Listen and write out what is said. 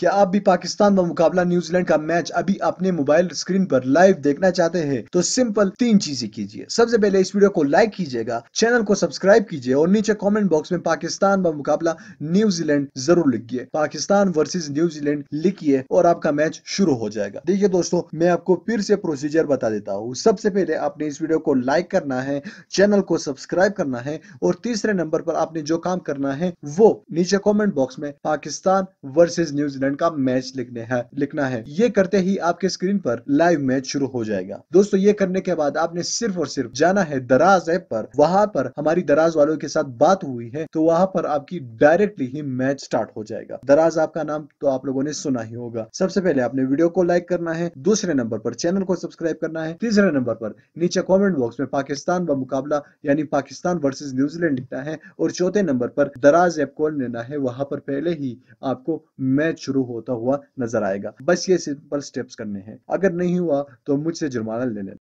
क्या आप भी पाकिस्तान व मुकाबला न्यूजीलैंड का मैच अभी अपने मोबाइल स्क्रीन पर लाइव देखना चाहते हैं तो सिंपल तीन चीजें कीजिए सबसे पहले इस वीडियो को लाइक कीजिएगा चैनल को सब्सक्राइब कीजिए और नीचे कमेंट बॉक्स में पाकिस्तान व मुकाबला न्यूजीलैंड जरूर लिखिए पाकिस्तान वर्सेज न्यूजीलैंड लिखिए और आपका मैच शुरू हो जाएगा देखिए दोस्तों मैं आपको फिर से प्रोसीजर बता देता हूँ सबसे पहले आपने इस वीडियो को लाइक करना है चैनल को सब्सक्राइब करना है और तीसरे नंबर पर आपने जो काम करना है वो नीचे कॉमेंट बॉक्स में पाकिस्तान वर्सेज न्यूजीलैंड इंग्लैंड का मैच लिखने है लिखना है ये करते ही आपके स्क्रीन पर लाइव मैच शुरू हो जाएगा दोस्तों ये करने के बाद आपने सिर्फ और सिर्फ जाना है दराज ऐप पर वहाँ पर हमारी दराज वालों के साथ बात हुई है तो वहाँ पर आपकी डायरेक्टली ही मैच स्टार्ट हो जाएगा दराज आपका नाम तो आप लोगों ने सुना ही होगा सबसे पहले आपने वीडियो को लाइक करना है दूसरे नंबर पर चैनल को सब्सक्राइब करना है तीसरे नंबर पर नीचे कॉमेंट बॉक्स में पाकिस्तान व मुकाबला यानी पाकिस्तान वर्सेज न्यूजीलैंड लिखना है और चौथे नंबर पर दराज ऐप को लेना है वहां पर पहले ही आपको मैच शुरू इम्प्रूव होता हुआ नजर आएगा बस ये सिंपल स्टेप्स करने हैं अगर नहीं हुआ तो मुझसे जुर्माना ले लेना